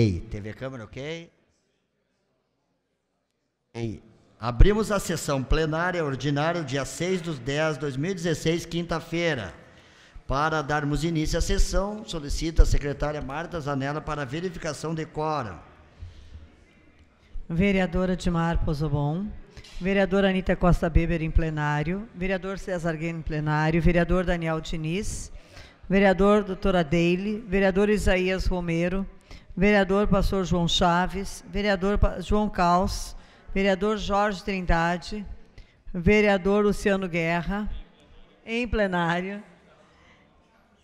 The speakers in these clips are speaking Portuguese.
Ei, TV câmera, ok? Ei, abrimos a sessão plenária ordinária dia 6 dos 10 de 2016, quinta-feira. Para darmos início à sessão, solicito a secretária Marta Zanella para verificação de quórum. Vereadora Dimar Pozobon. Vereadora Anitta Costa Beber em plenário. Vereador César Guedes em plenário. Vereador Daniel Diniz. Vereador doutora Deile. Vereador Isaías Romero vereador pastor João Chaves, vereador João Caos, vereador Jorge Trindade, vereador Luciano Guerra, em plenário,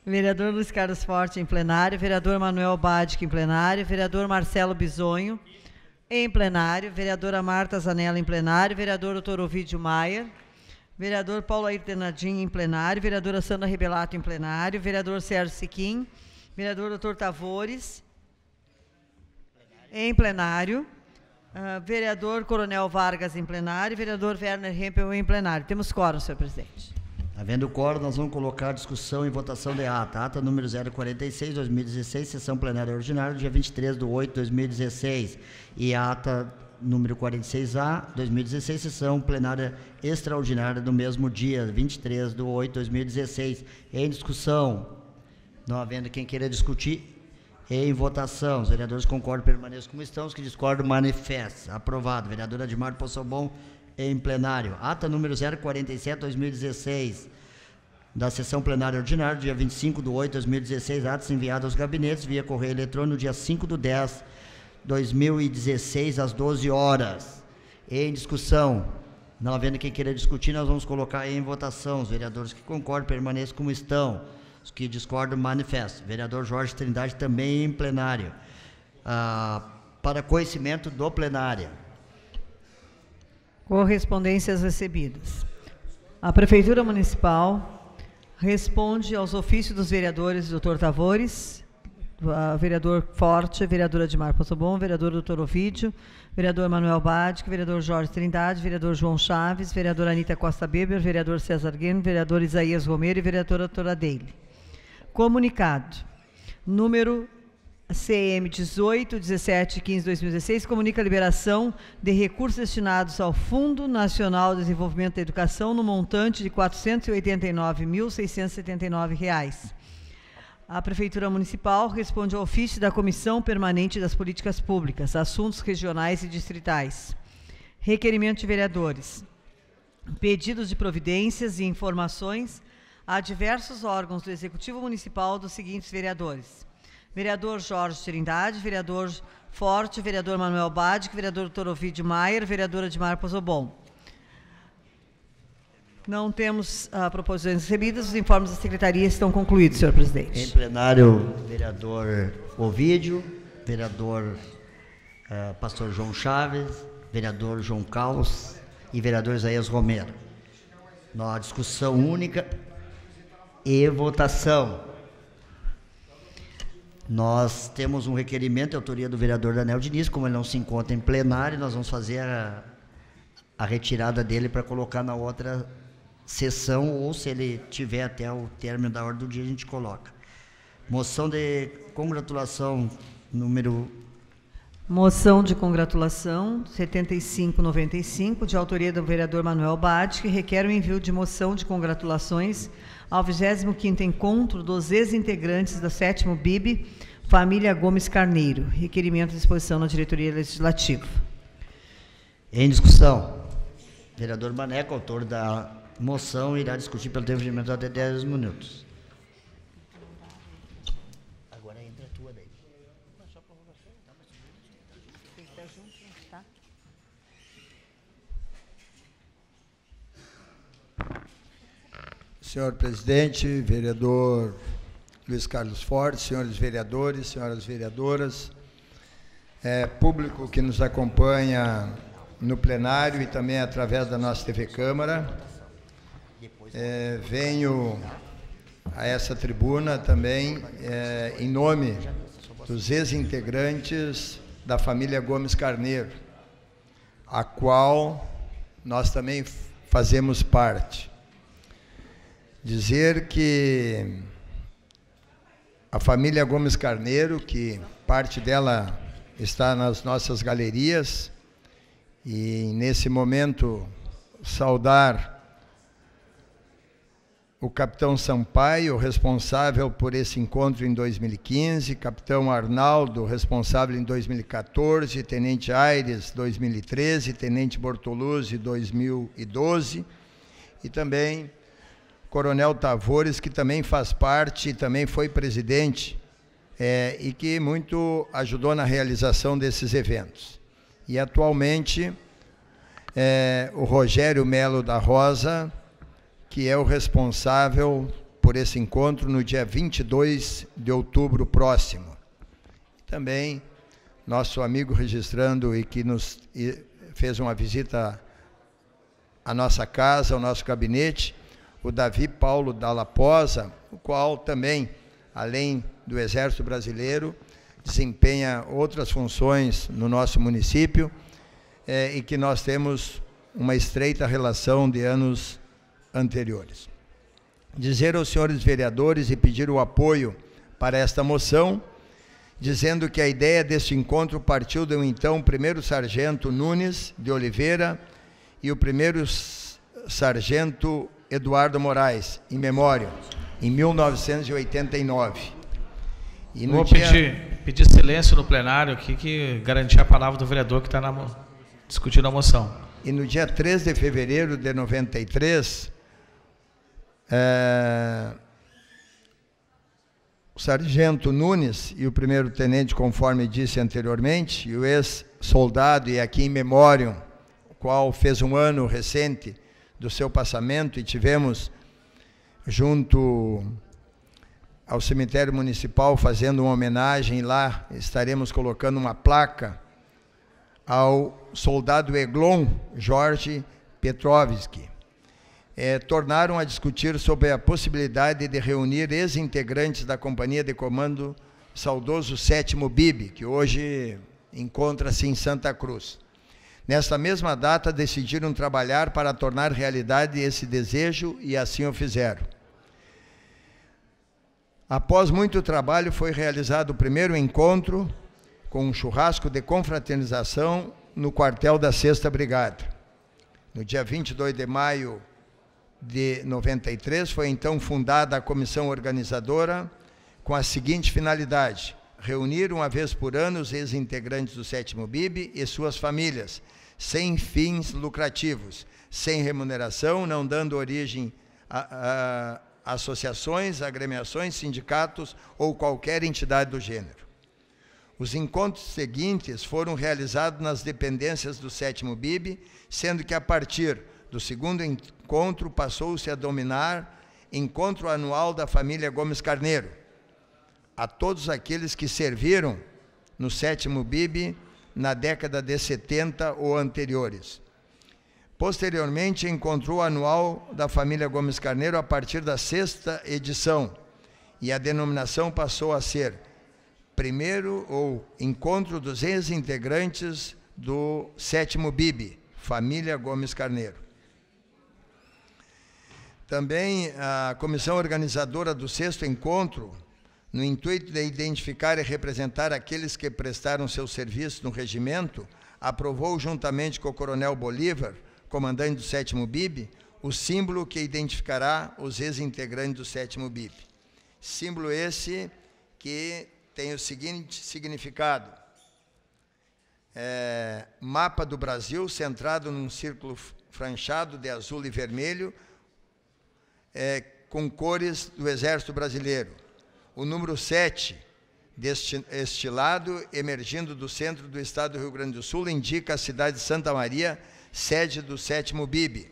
vereador Luiz Carlos Forte, em plenário, vereador Manuel Badic, em plenário, vereador Marcelo Bisonho, em plenário, vereadora Marta Zanella, em plenário, vereador doutor Ovidio Maia, vereador Paulo Ayrton Nadim, em plenário, vereadora Sandra Rebelato, em plenário, vereador Sérgio Siquim, vereador doutor Tavores, em plenário. Uh, vereador Coronel Vargas em plenário, e vereador Werner Hempel em plenário. Temos quórum, senhor presidente. Havendo tá quórum, nós vamos colocar discussão e votação de ata. Ata número 046, 2016, sessão plenária ordinária, dia 23 de 8 de 2016. E ata número 46A, 2016, sessão plenária extraordinária do mesmo dia, 23 de 8 de 2016. Em discussão. Não havendo quem queira discutir, em votação, os vereadores concordam permaneçam como estão, os que discordam manifestam. Aprovado. Vereadora Admar Poçobon, em plenário. Ata número 047-2016 da sessão plenária ordinária, dia 25 de 8 de 2016, atos enviados aos gabinetes via correio eletrônico, dia 5 de 10 de 2016, às 12 horas. Em discussão, não havendo quem queira discutir, nós vamos colocar em votação. Os vereadores que concordam permaneçam como estão. Os que discordam, manifesto. Vereador Jorge Trindade também em plenário. Ah, para conhecimento do plenário. Correspondências recebidas. A Prefeitura Municipal responde aos ofícios dos vereadores Dr. Tavores, vereador Forte, vereadora Admar Bom, vereador Doutor Ovídio, vereador Manuel Badic, vereador Jorge Trindade, vereador João Chaves, vereadora Anitta Costa Beber, vereador César Gueno, vereador Isaías Romero e vereadora Toradeile. Comunicado. Número CM 18, 17, 15, 2016, comunica a liberação de recursos destinados ao Fundo Nacional de Desenvolvimento da Educação no montante de R$ 489.679. A Prefeitura Municipal responde ao ofício da Comissão Permanente das Políticas Públicas, Assuntos Regionais e Distritais. Requerimento de vereadores. Pedidos de providências e informações a diversos órgãos do Executivo Municipal dos seguintes vereadores: vereador Jorge Trindade, vereador Forte, vereador Manuel Badic, vereador Torovide Maier, vereadora de Marcos Obon. Não temos uh, proposições recebidas, os informes da secretaria estão concluídos, senhor presidente. Em plenário, vereador Ovidio, vereador uh, pastor João Chaves, vereador João Carlos e vereador Isaías Romero. Na discussão única, e votação. Nós temos um requerimento de autoria do vereador Daniel Diniz, como ele não se encontra em plenário, nós vamos fazer a, a retirada dele para colocar na outra sessão, ou se ele tiver até o término da ordem do dia, a gente coloca. Moção de congratulação número Moção de congratulação 7595, de autoria do vereador Manuel Bate, que requer o envio de moção de congratulações ao 25º encontro dos ex-integrantes do 7 BIB, família Gomes Carneiro. Requerimento de exposição na diretoria legislativa. Em discussão, vereador Maneco, autor da moção, irá discutir pelo tempo de até 10 minutos. Agora entra a tua daí é só prorrogação? Tem que estar junto, né, tá? Senhor presidente, vereador Luiz Carlos Forte, senhores vereadores, senhoras vereadoras, é, público que nos acompanha no plenário e também através da nossa TV Câmara, é, venho a essa tribuna também é, em nome dos ex-integrantes da família Gomes Carneiro, a qual nós também fazemos parte. Dizer que a família Gomes Carneiro, que parte dela está nas nossas galerias, e nesse momento saudar o capitão Sampaio, responsável por esse encontro em 2015, capitão Arnaldo, responsável em 2014, tenente Aires, 2013, tenente Bortoluzzi, 2012, e também coronel Tavores, que também faz parte, também foi presidente é, e que muito ajudou na realização desses eventos. E atualmente, é, o Rogério Melo da Rosa, que é o responsável por esse encontro no dia 22 de outubro próximo. Também nosso amigo registrando e que nos fez uma visita à nossa casa, ao nosso gabinete, o Davi Paulo Dalaposa, o qual também, além do Exército Brasileiro, desempenha outras funções no nosso município é, e que nós temos uma estreita relação de anos anteriores. Dizer aos senhores vereadores e pedir o apoio para esta moção, dizendo que a ideia deste encontro partiu do então primeiro sargento Nunes de Oliveira e o primeiro sargento Eduardo Moraes, em memória, em 1989. E Vou dia... pedir, pedir silêncio no plenário aqui, que garantir a palavra do vereador que está discutindo a moção. E no dia 3 de fevereiro de 93, é, o sargento Nunes e o primeiro tenente, conforme disse anteriormente, e o ex-soldado, e aqui em memória, o qual fez um ano recente do seu passamento, e tivemos junto ao cemitério municipal fazendo uma homenagem lá, estaremos colocando uma placa ao soldado Eglon Jorge Petrovski. Eh, tornaram a discutir sobre a possibilidade de reunir ex-integrantes da Companhia de Comando Saudoso Sétimo BIB, que hoje encontra-se em Santa Cruz. Nesta mesma data, decidiram trabalhar para tornar realidade esse desejo e assim o fizeram. Após muito trabalho, foi realizado o primeiro encontro com um churrasco de confraternização no quartel da 6 Brigada. No dia 22 de maio de 93, foi então fundada a comissão organizadora com a seguinte finalidade: reunir uma vez por ano os ex-integrantes do 7 BIB e suas famílias, sem fins lucrativos, sem remuneração, não dando origem a, a associações, agremiações, sindicatos ou qualquer entidade do gênero. Os encontros seguintes foram realizados nas dependências do 7 BIB, sendo que a partir do segundo encontro passou-se a dominar encontro anual da família Gomes Carneiro. A todos aqueles que serviram no sétimo BIB na década de 70 ou anteriores. Posteriormente, encontrou o anual da família Gomes Carneiro a partir da sexta edição e a denominação passou a ser primeiro ou encontro dos ex-integrantes do sétimo BIB, família Gomes Carneiro. Também a comissão organizadora do sexto encontro, no intuito de identificar e representar aqueles que prestaram seu serviço no regimento, aprovou juntamente com o Coronel Bolívar, comandante do 7 BIB, o símbolo que identificará os ex-integrantes do 7 BIB. Símbolo esse que tem o seguinte significado: é, mapa do Brasil centrado num círculo franchado de azul e vermelho é, com cores do Exército Brasileiro. O número 7, deste lado, emergindo do centro do estado do Rio Grande do Sul, indica a cidade de Santa Maria, sede do 7 BIB.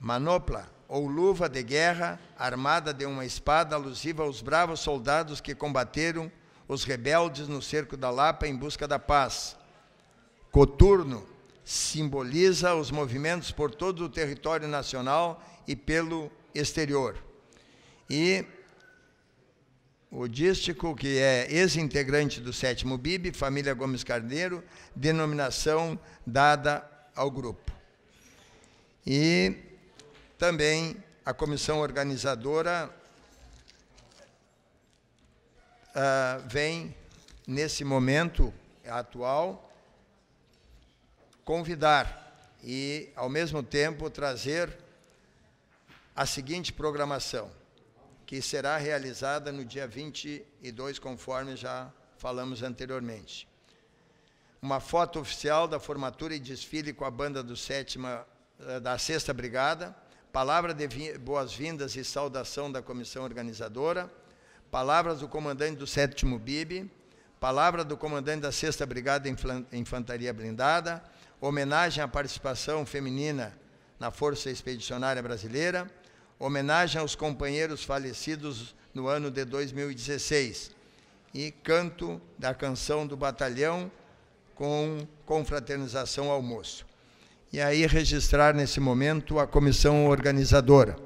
Manopla, ou luva de guerra, armada de uma espada alusiva aos bravos soldados que combateram os rebeldes no cerco da Lapa em busca da paz. Coturno simboliza os movimentos por todo o território nacional e pelo exterior. E o dístico, que é ex-integrante do sétimo BIB, família Gomes Carneiro, denominação dada ao grupo. E também a comissão organizadora uh, vem, nesse momento atual, convidar e, ao mesmo tempo, trazer a seguinte programação, que será realizada no dia 22, conforme já falamos anteriormente. Uma foto oficial da formatura e desfile com a banda do sétima, eh, da Sexta Brigada, palavra de boas-vindas e saudação da comissão organizadora, palavras do comandante do sétimo BIB, palavra do comandante da Sexta Brigada Infantaria Blindada, homenagem à participação feminina na Força Expedicionária Brasileira, homenagem aos companheiros falecidos no ano de 2016 e canto da canção do batalhão com confraternização almoço. E aí registrar nesse momento a comissão organizadora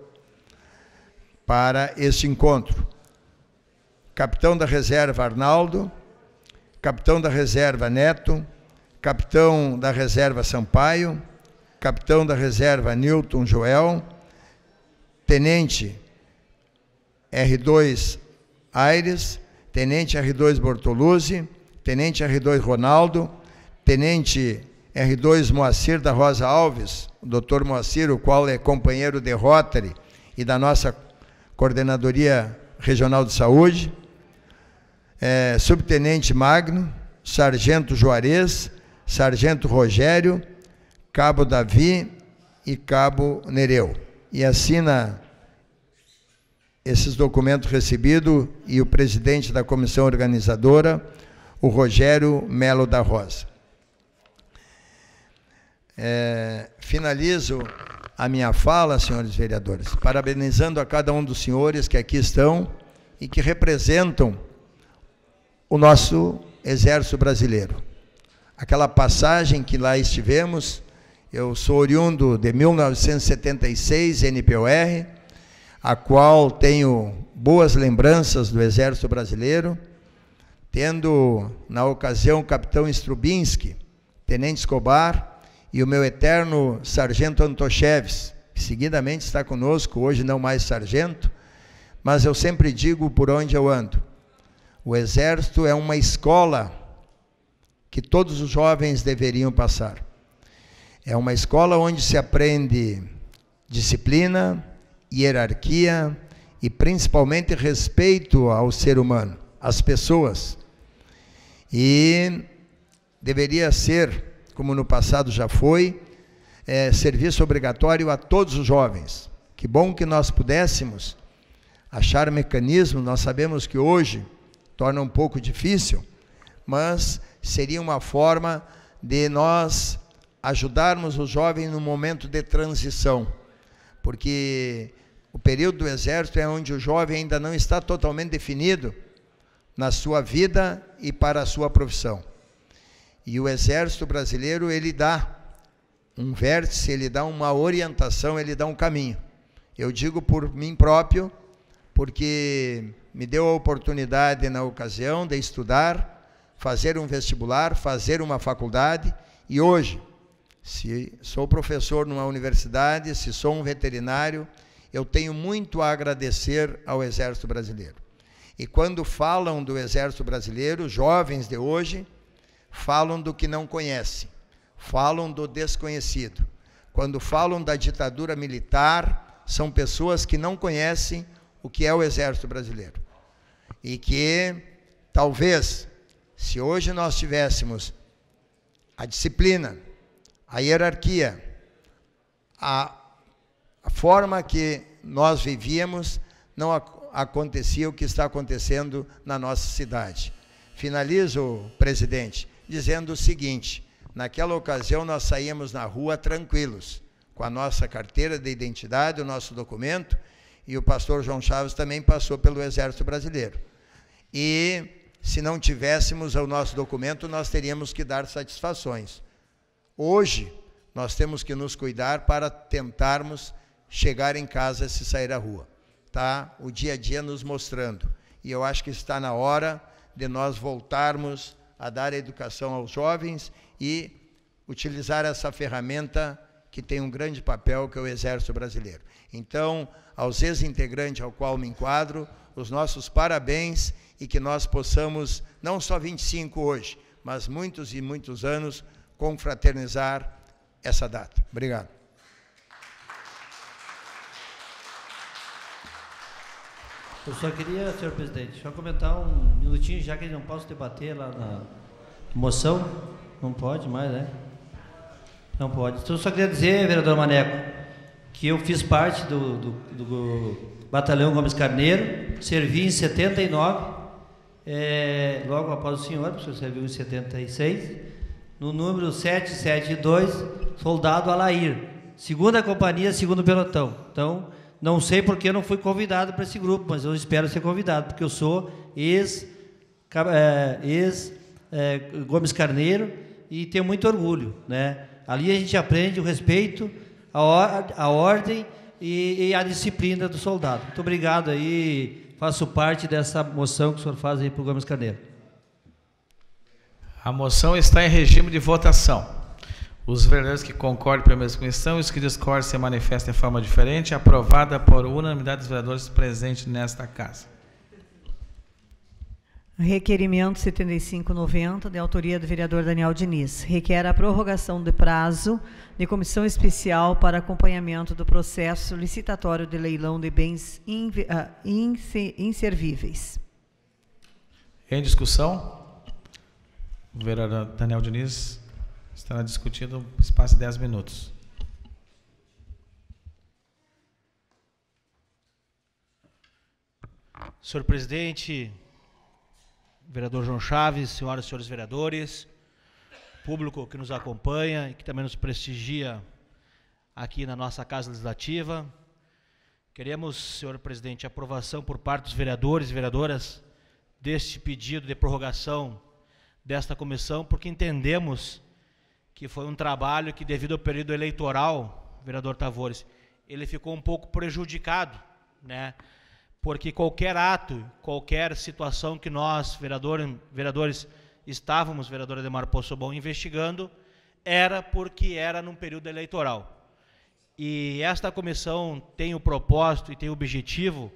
para este encontro. Capitão da reserva Arnaldo, capitão da reserva Neto, capitão da reserva Sampaio, capitão da reserva Newton Joel, Tenente R2 Aires, Tenente R2 Bortoluzzi, Tenente R2 Ronaldo, Tenente R2 Moacir da Rosa Alves, o doutor Moacir, o qual é companheiro de Rotary e da nossa Coordenadoria Regional de Saúde, é, Subtenente Magno, Sargento Juarez, Sargento Rogério, Cabo Davi e Cabo Nereu e assina esses documentos recebidos e o presidente da comissão organizadora, o Rogério Melo da Rosa. É, finalizo a minha fala, senhores vereadores, parabenizando a cada um dos senhores que aqui estão e que representam o nosso Exército Brasileiro. Aquela passagem que lá estivemos eu sou oriundo de 1976, NPOR, a qual tenho boas lembranças do Exército Brasileiro, tendo na ocasião o capitão Strubinski, tenente Escobar e o meu eterno sargento Antosheves, que seguidamente está conosco, hoje não mais sargento, mas eu sempre digo por onde eu ando. O Exército é uma escola que todos os jovens deveriam passar. É uma escola onde se aprende disciplina, hierarquia e principalmente respeito ao ser humano, às pessoas. E deveria ser, como no passado já foi, é, serviço obrigatório a todos os jovens. Que bom que nós pudéssemos achar mecanismos, nós sabemos que hoje torna um pouco difícil, mas seria uma forma de nós ajudarmos o jovem no momento de transição, porque o período do exército é onde o jovem ainda não está totalmente definido na sua vida e para a sua profissão. E o exército brasileiro, ele dá um vértice, ele dá uma orientação, ele dá um caminho. Eu digo por mim próprio, porque me deu a oportunidade na ocasião de estudar, fazer um vestibular, fazer uma faculdade e hoje se sou professor numa universidade, se sou um veterinário, eu tenho muito a agradecer ao Exército Brasileiro. E quando falam do Exército Brasileiro, jovens de hoje falam do que não conhecem, falam do desconhecido. Quando falam da ditadura militar, são pessoas que não conhecem o que é o Exército Brasileiro. E que talvez, se hoje nós tivéssemos a disciplina, a hierarquia, a, a forma que nós vivíamos, não acontecia o que está acontecendo na nossa cidade. Finalizo, presidente, dizendo o seguinte: naquela ocasião nós saímos na rua tranquilos, com a nossa carteira de identidade, o nosso documento, e o pastor João Chaves também passou pelo Exército Brasileiro. E se não tivéssemos o nosso documento, nós teríamos que dar satisfações. Hoje, nós temos que nos cuidar para tentarmos chegar em casa se sair à rua. Tá? O dia a dia nos mostrando. E eu acho que está na hora de nós voltarmos a dar educação aos jovens e utilizar essa ferramenta que tem um grande papel que é o Exército Brasileiro. Então, aos ex-integrantes ao qual me enquadro, os nossos parabéns e que nós possamos, não só 25 hoje, mas muitos e muitos anos, confraternizar essa data. Obrigado. Eu só queria, senhor presidente, só comentar um minutinho, já que não posso debater lá na moção, não pode mais, né? Não pode. Então, só queria dizer, vereador Maneco, que eu fiz parte do, do, do Batalhão Gomes Carneiro, servi em 79, é, eh, logo após o senhor, o senhor serviu em 76, no número 772, soldado Alair, segunda companhia, segundo pelotão. Então, não sei porque eu não fui convidado para esse grupo, mas eu espero ser convidado, porque eu sou ex, é, ex é, Gomes Carneiro e tenho muito orgulho. Né? Ali a gente aprende o respeito, a, or a ordem e, e, a disciplina do soldado. Muito obrigado aí, faço parte dessa moção que o senhor faz aí para o Gomes Carneiro. A moção está em regime de votação. Os vereadores que concordem pela mesma questão e os que discordem se manifestam de forma diferente. Aprovada por unanimidade dos vereadores presentes nesta Casa. Requerimento 7590, de autoria do vereador Daniel Diniz, requer a prorrogação de prazo de comissão especial para acompanhamento do processo licitatório de leilão de bens ah, inservíveis. Em discussão? O vereador Daniel Diniz estará discutido espaço de 10 minutos. Senhor presidente, vereador João Chaves, senhoras e senhores vereadores, público que nos acompanha e que também nos prestigia aqui na nossa Casa Legislativa. Queremos, senhor presidente, aprovação por parte dos vereadores e vereadoras deste pedido de prorrogação desta comissão, porque entendemos que foi um trabalho que, devido ao período eleitoral, vereador Tavores, ele ficou um pouco prejudicado, né? Porque qualquer ato, qualquer situação que nós, vereador, vereadores, estávamos, vereadora Demar bom investigando, era porque era num período eleitoral. E esta comissão tem o propósito e tem o objetivo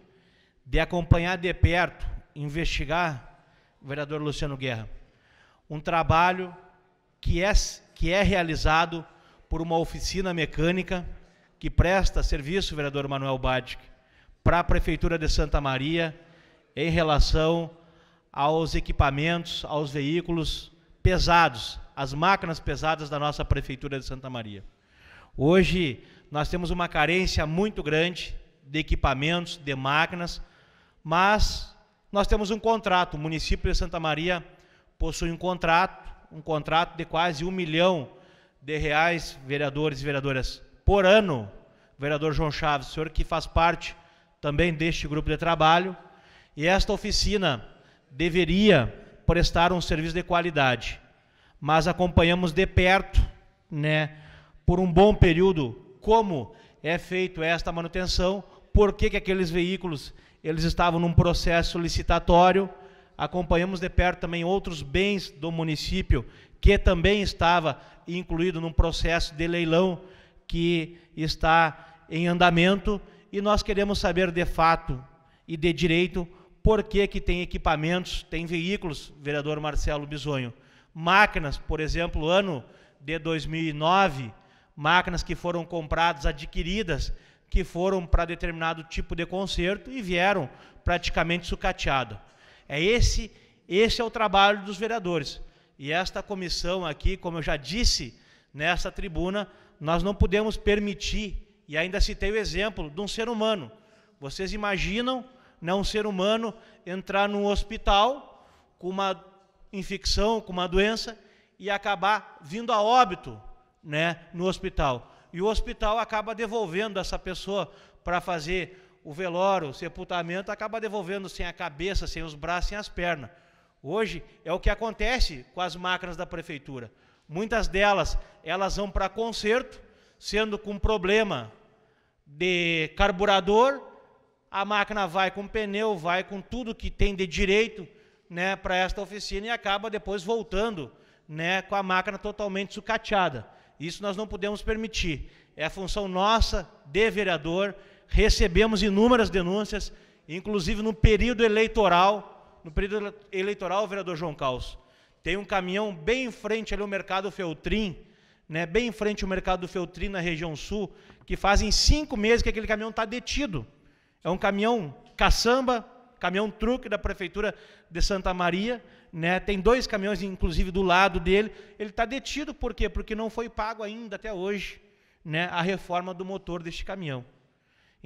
de acompanhar de perto, investigar, vereador Luciano Guerra, um trabalho que é, que é realizado por uma oficina mecânica que presta serviço, vereador Manuel Badic, para a Prefeitura de Santa Maria em relação aos equipamentos, aos veículos pesados, as máquinas pesadas da nossa Prefeitura de Santa Maria. Hoje nós temos uma carência muito grande de equipamentos, de máquinas, mas nós temos um contrato, o município de Santa Maria possui um contrato, um contrato de quase um milhão de reais, vereadores e vereadoras, por ano. Vereador João Chaves, senhor que faz parte também deste grupo de trabalho, e esta oficina deveria prestar um serviço de qualidade, mas acompanhamos de perto, né, por um bom período, como é feito esta manutenção, por que, que aqueles veículos eles estavam num processo licitatório, acompanhamos de perto também outros bens do município que também estava incluído num processo de leilão que está em andamento e nós queremos saber de fato e de direito por que, que tem equipamentos, tem veículos, vereador Marcelo Bisonho, máquinas, por exemplo, ano de 2009, máquinas que foram compradas, adquiridas, que foram para determinado tipo de conserto e vieram praticamente sucateado. É esse, esse é o trabalho dos vereadores. E esta comissão aqui, como eu já disse nessa tribuna, nós não podemos permitir, e ainda citei o exemplo de um ser humano. Vocês imaginam né, um ser humano entrar num hospital com uma infecção, com uma doença, e acabar vindo a óbito né, no hospital. E o hospital acaba devolvendo essa pessoa para fazer o velório, o sepultamento, acaba devolvendo sem a cabeça, sem os braços, sem as pernas. Hoje é o que acontece com as máquinas da prefeitura. Muitas delas, elas vão para conserto, sendo com problema de carburador, a máquina vai com pneu, vai com tudo que tem de direito, né, para esta oficina e acaba depois voltando, né, com a máquina totalmente sucateada. Isso nós não podemos permitir. É a função nossa de vereador recebemos inúmeras denúncias, inclusive no período eleitoral, no período eleitoral, vereador João Caos, tem um caminhão bem em frente ali ao mercado Feltrim, né, bem em frente ao mercado Feltrim na região sul, que fazem cinco meses que aquele caminhão está detido. É um caminhão caçamba, caminhão truque da prefeitura de Santa Maria, né? Tem dois caminhões inclusive do lado dele. Ele está detido por quê? Porque não foi pago ainda até hoje, né, a reforma do motor deste caminhão.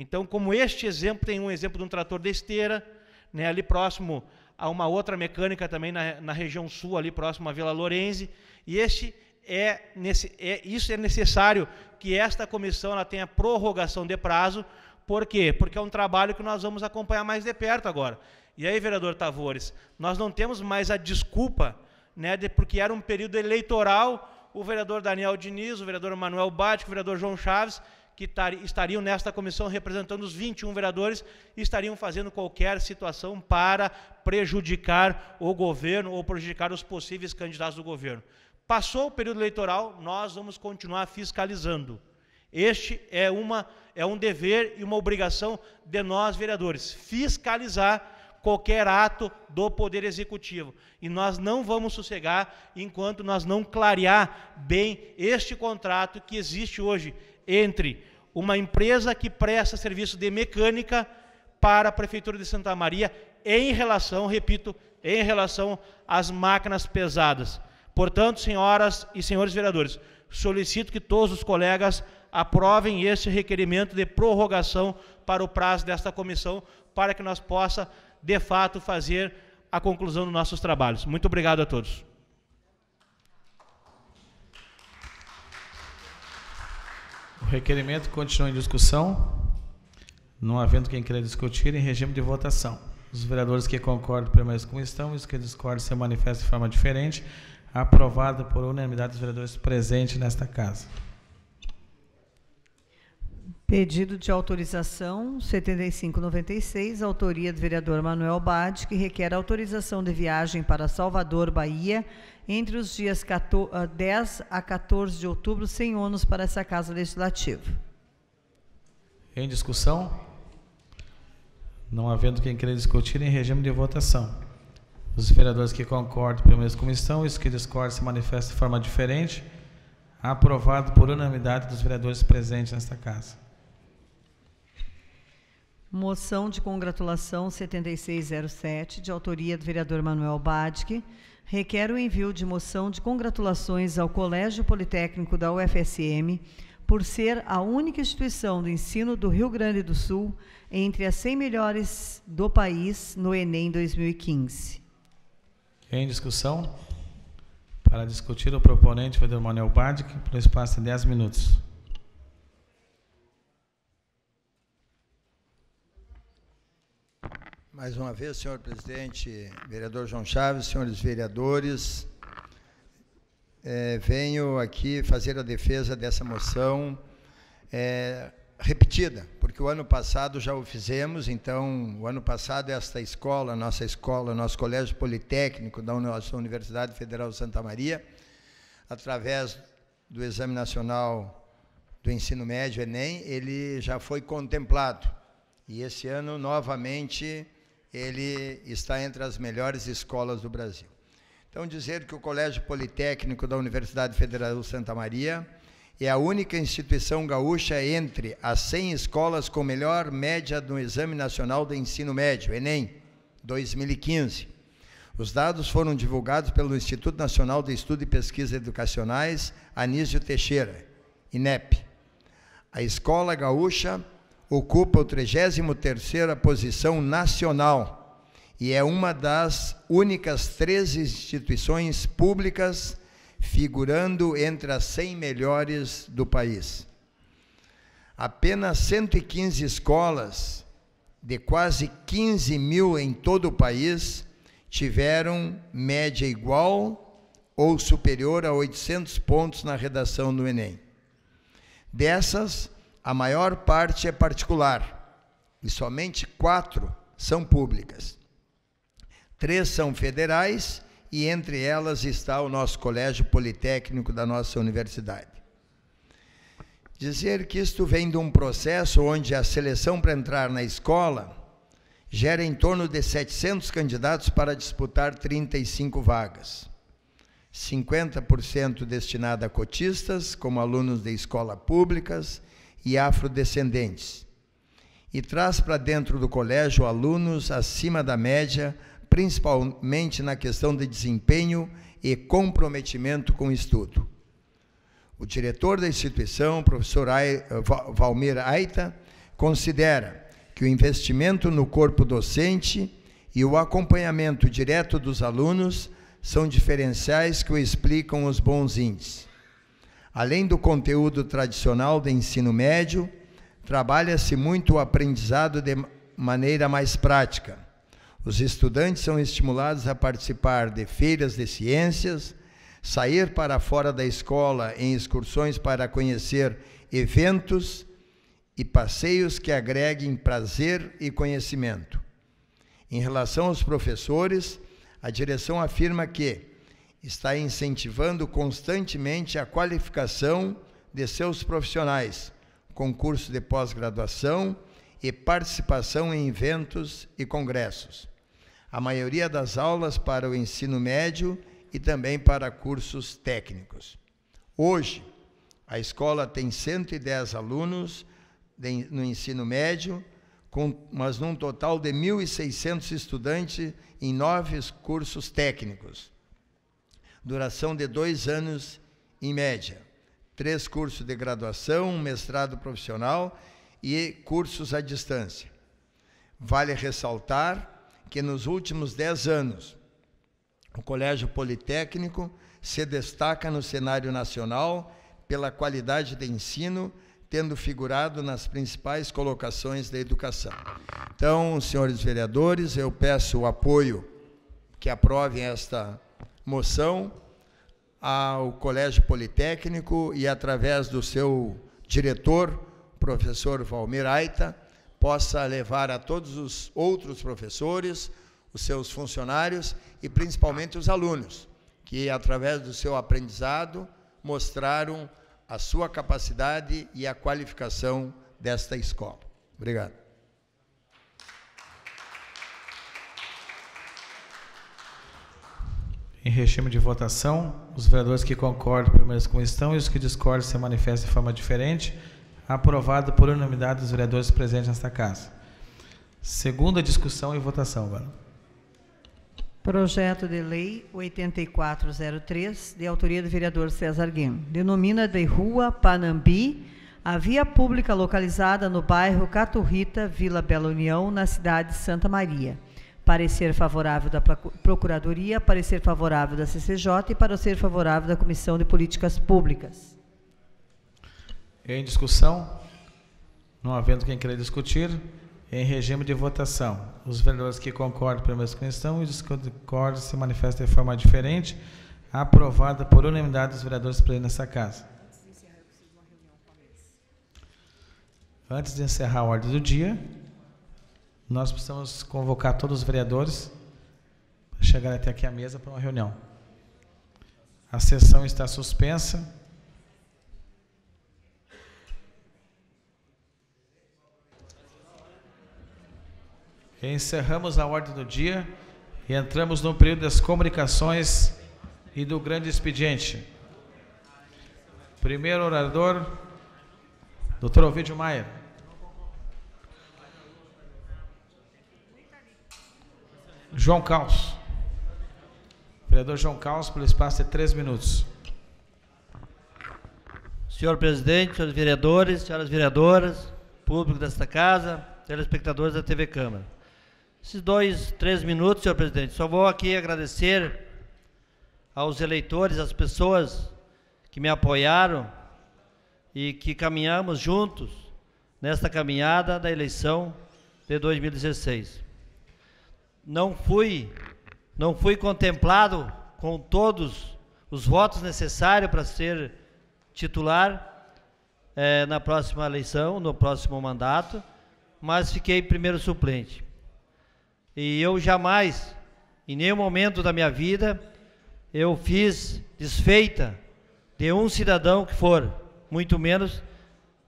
Então, como este exemplo tem um exemplo de um trator de esteira, né, ali próximo a uma outra mecânica também na, na região sul, ali próximo à Vila Lorenzi, e este é, nesse, é, isso é necessário que esta comissão ela tenha prorrogação de prazo, por quê? Porque é um trabalho que nós vamos acompanhar mais de perto agora. E aí, vereador Tavores, nós não temos mais a desculpa, né, de, porque era um período eleitoral, o vereador Daniel Diniz, o vereador Manuel Bate, o vereador João Chaves, que estariam nesta comissão representando os 21 vereadores estariam fazendo qualquer situação para prejudicar o governo ou prejudicar os possíveis candidatos do governo. Passou o período eleitoral, nós vamos continuar fiscalizando. Este é, uma, é um dever e uma obrigação de nós, vereadores, fiscalizar qualquer ato do Poder Executivo. E nós não vamos sossegar enquanto nós não clarear bem este contrato que existe hoje entre uma empresa que presta serviço de mecânica para a Prefeitura de Santa Maria em relação, repito, em relação às máquinas pesadas. Portanto, senhoras e senhores vereadores, solicito que todos os colegas aprovem este requerimento de prorrogação para o prazo desta comissão, para que nós possa, de fato, fazer a conclusão dos nossos trabalhos. Muito obrigado a todos. O requerimento continua em discussão. Não havendo quem queira discutir, em regime de votação. Os vereadores que concordam permaneçam como estão, os que discordam se manifestam de forma diferente. Aprovado por unanimidade dos vereadores presentes nesta casa. Pedido de autorização 7596, autoria do vereador Manuel Bade, que requer autorização de viagem para Salvador, Bahia, entre os dias 10 ah, a 14 de outubro, sem ônus para essa Casa Legislativa. Em discussão? Não havendo quem queira discutir, em regime de votação. Os vereadores que concordam pela mesma comissão, os que discordam se manifestam de forma diferente. Aprovado por unanimidade dos vereadores presentes nesta Casa. Moção de congratulação 7607, de autoria do vereador Manuel Badke, requer o envio de moção de congratulações ao Colégio Politécnico da UFSM por ser a única instituição do ensino do Rio Grande do Sul entre as 100 melhores do país no Enem 2015. Em discussão, para discutir o proponente, vereador Manuel Badke, por espaço de 10 minutos. Mais uma vez, senhor presidente, vereador João Chaves, senhores vereadores, é, venho aqui fazer a defesa dessa moção é, repetida, porque o ano passado já o fizemos, então, o ano passado esta escola, nossa escola, nosso colégio politécnico da nossa Universidade Federal de Santa Maria, através do Exame Nacional do Ensino Médio, ENEM, ele já foi contemplado e esse ano, novamente, ele está entre as melhores escolas do Brasil. Então, dizer que o Colégio Politécnico da Universidade Federal de Santa Maria é a única instituição gaúcha entre as 100 escolas com melhor média no Exame Nacional do Ensino Médio, Enem, 2015. Os dados foram divulgados pelo Instituto Nacional de Estudo e Pesquisa Educacionais Anísio Teixeira, INEP. A escola gaúcha ocupa a 33ª posição nacional e é uma das únicas três instituições públicas figurando entre as 100 melhores do país. Apenas 115 escolas, de quase 15 mil em todo o país, tiveram média igual ou superior a 800 pontos na redação do Enem. Dessas, a maior parte é particular e somente quatro são públicas. Três são federais e entre elas está o nosso colégio politécnico da nossa universidade. Dizer que isto vem de um processo onde a seleção para entrar na escola gera em torno de 700 candidatos para disputar 35 vagas. 50% destinada a cotistas, como alunos de escolas públicas, e afrodescendentes. E traz para dentro do colégio alunos acima da média, principalmente na questão de desempenho e comprometimento com o estudo. O diretor da instituição, professor Valmir Aita, considera que o investimento no corpo docente e o acompanhamento direto dos alunos são diferenciais que explicam os bons índices. Além do conteúdo tradicional do ensino médio, trabalha-se muito o aprendizado de maneira mais prática. Os estudantes são estimulados a participar de feiras de ciências, sair para fora da escola em excursões para conhecer eventos e passeios que agreguem prazer e conhecimento. Em relação aos professores, a direção afirma que está incentivando constantemente a qualificação de seus profissionais, concurso de pós-graduação e participação em eventos e congressos. A maioria das aulas para o ensino médio e também para cursos técnicos. Hoje, a escola tem 110 alunos de, no ensino médio, com, mas num total de 1.600 estudantes em nove cursos técnicos duração de dois anos em média, três cursos de graduação, um mestrado profissional e cursos à distância. Vale ressaltar que nos últimos dez anos, o Colégio Politécnico se destaca no cenário nacional pela qualidade de ensino, tendo figurado nas principais colocações da educação. Então, senhores vereadores, eu peço o apoio que aprovem esta moção ao Colégio Politécnico e, através do seu diretor, professor Valmir Aita, possa levar a todos os outros professores, os seus funcionários e, principalmente, os alunos, que, através do seu aprendizado, mostraram a sua capacidade e a qualificação desta escola. Obrigado. Em regime de votação, os vereadores que concordam primeiro como estão e os que discordam se manifestam de forma diferente. Aprovado por unanimidade dos vereadores presentes nesta casa. Segunda discussão e votação agora. Projeto de Lei 8403, de autoria do vereador César Guim. Denomina de Rua Panambi a via pública localizada no bairro Caturrita, Vila Bela União, na cidade de Santa Maria parecer favorável da Procuradoria, parecer favorável da CCJ e parecer favorável da Comissão de Políticas Públicas. Em discussão? Não havendo quem queira discutir, em regime de votação, os vereadores que concordam pela mesma questão e discordam se manifestam de forma diferente, aprovada por unanimidade dos vereadores presentes nessa casa. Antes de encerrar a ordem do dia, nós precisamos convocar todos os vereadores para chegar até aqui à mesa para uma reunião. A sessão está suspensa. Encerramos a ordem do dia e entramos no período das comunicações e do grande expediente. Primeiro orador, doutor Ovidio Maia. João Caos. Vereador João Caos, pelo espaço de três minutos. Senhor presidente, senhores vereadores, senhoras vereadoras, público desta casa, telespectadores da TV Câmara. Esses dois, três minutos, senhor presidente, só vou aqui agradecer aos eleitores, às pessoas que me apoiaram e que caminhamos juntos nesta caminhada da eleição de 2016 não fui não fui contemplado com todos os votos necessários para ser titular é, na próxima eleição, no próximo mandato, mas fiquei primeiro suplente. E eu jamais, em nenhum momento da minha vida, eu fiz desfeita de um cidadão que for, muito menos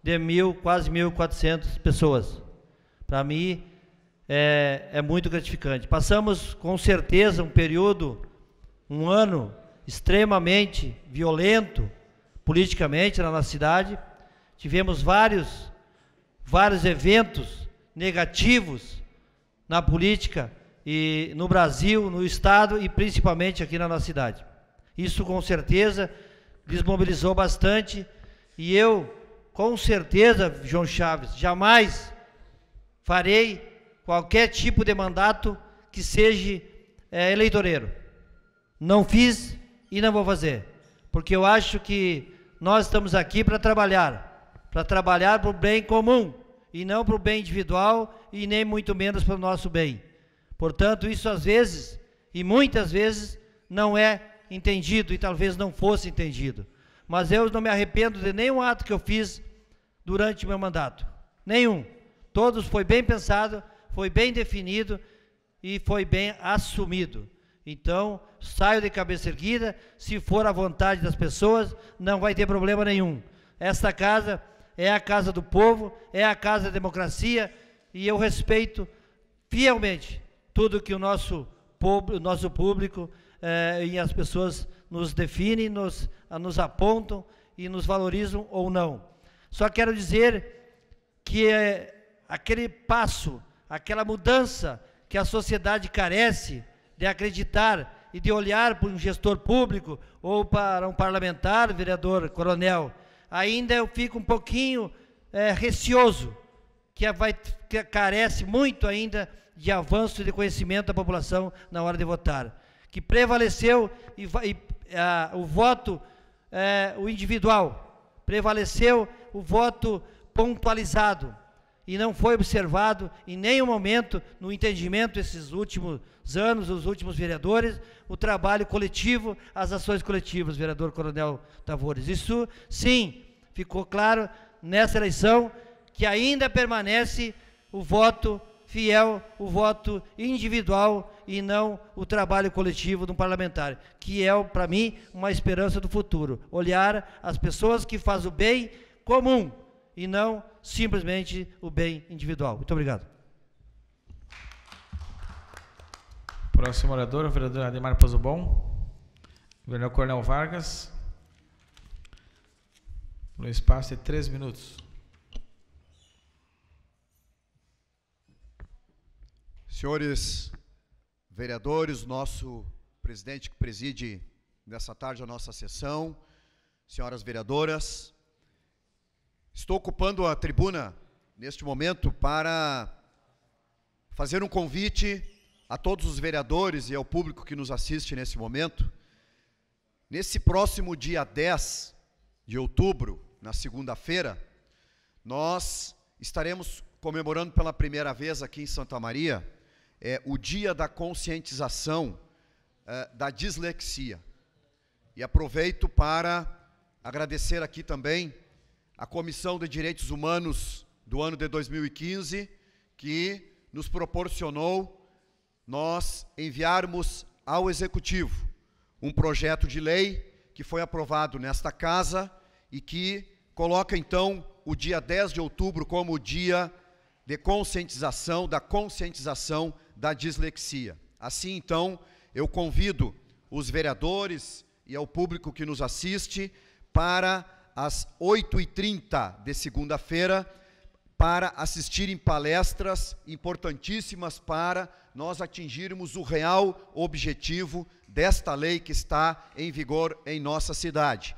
de mil, quase 1.400 pessoas. Para mim, é, é muito gratificante. Passamos com certeza um período, um ano extremamente violento politicamente na nossa cidade. Tivemos vários, vários eventos negativos na política e no Brasil, no Estado e principalmente aqui na nossa cidade. Isso com certeza desmobilizou bastante e eu, com certeza, João Chaves, jamais farei qualquer tipo de mandato que seja é, eleitoreiro. Não fiz e não vou fazer, porque eu acho que nós estamos aqui para trabalhar, para trabalhar para o bem comum e não para o bem individual e nem muito menos para o nosso bem. Portanto, isso às vezes e muitas vezes não é entendido e talvez não fosse entendido. Mas eu não me arrependo de nenhum ato que eu fiz durante o meu mandato. Nenhum. Todos foi bem pensado foi bem definido e foi bem assumido. Então, saio de cabeça erguida, se for à vontade das pessoas, não vai ter problema nenhum. Esta casa é a casa do povo, é a casa da democracia e eu respeito fielmente tudo que o nosso, povo, nosso público eh, e as pessoas nos definem, nos, nos apontam e nos valorizam ou não. Só quero dizer que eh, aquele passo aquela mudança que a sociedade carece de acreditar e de olhar para um gestor público ou para um parlamentar, vereador, coronel. Ainda eu fico um pouquinho é, receoso, que, vai, que carece muito ainda de avanço e de conhecimento da população na hora de votar. Que prevaleceu e, e a, o voto é, o individual, prevaleceu o voto pontualizado, e não foi observado em nenhum momento, no entendimento esses últimos anos, os últimos vereadores, o trabalho coletivo, as ações coletivas, vereador Coronel Tavores. Isso, sim, ficou claro nessa eleição que ainda permanece o voto fiel, o voto individual e não o trabalho coletivo de um parlamentar, que é, para mim, uma esperança do futuro. Olhar as pessoas que fazem o bem comum, e não simplesmente o bem individual. Muito obrigado. Próximo orador, o vereador Ademar Pazubon, vereador Cornel Vargas, no espaço de três minutos. Senhores vereadores, nosso presidente que preside nessa tarde a nossa sessão, senhoras vereadoras, Estou ocupando a tribuna neste momento para fazer um convite a todos os vereadores e ao público que nos assiste nesse momento. Nesse próximo dia 10 de outubro, na segunda-feira, nós estaremos comemorando pela primeira vez aqui em Santa Maria é, o Dia da Conscientização é, da Dislexia. E aproveito para agradecer aqui também a Comissão de Direitos Humanos do ano de 2015, que nos proporcionou nós enviarmos ao Executivo um projeto de lei que foi aprovado nesta casa e que coloca então o dia 10 de outubro como o dia de conscientização, da conscientização da dislexia. Assim, então, eu convido os vereadores e ao público que nos assiste para às 8h30 de segunda-feira para assistirem palestras importantíssimas para nós atingirmos o real objetivo desta lei que está em vigor em nossa cidade.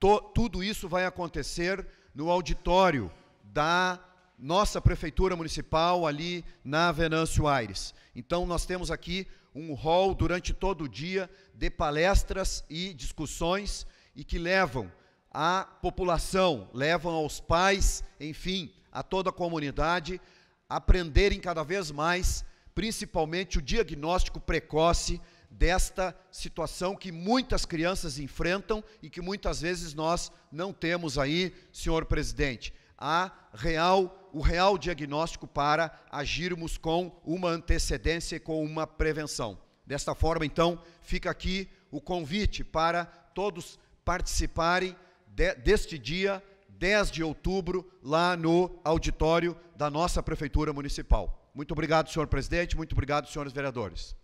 To, tudo isso vai acontecer no auditório da nossa Prefeitura Municipal, ali na Venâncio Aires. Então, nós temos aqui um hall durante todo o dia de palestras e discussões e que levam à população, levam aos pais, enfim, a toda a comunidade, aprenderem cada vez mais, principalmente o diagnóstico precoce desta situação que muitas crianças enfrentam e que muitas vezes nós não temos aí, senhor presidente, a real o real diagnóstico para agirmos com uma antecedência e com uma prevenção. Desta forma, então, fica aqui o convite para todos participarem de, deste dia 10 de outubro, lá no auditório da nossa Prefeitura Municipal. Muito obrigado, senhor presidente, muito obrigado, senhores vereadores.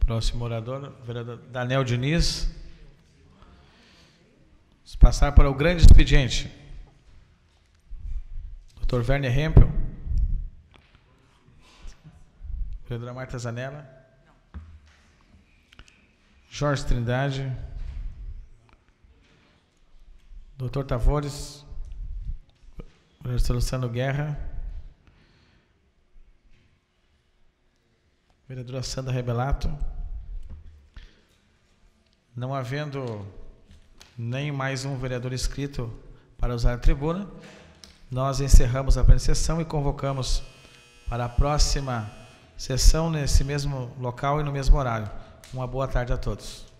Próximo orador, vereador Daniel Diniz. Vamos passar para o grande expediente. Doutor Werner Hempel. Vereadora Marta Zanella. Jorge Trindade, Dr. Tavores, Professor Luciano Guerra, Vereadora Sandra Rebelato. Não havendo nem mais um vereador inscrito para usar a tribuna, nós encerramos a sessão e convocamos para a próxima sessão nesse mesmo local e no mesmo horário. Uma boa tarde a todos.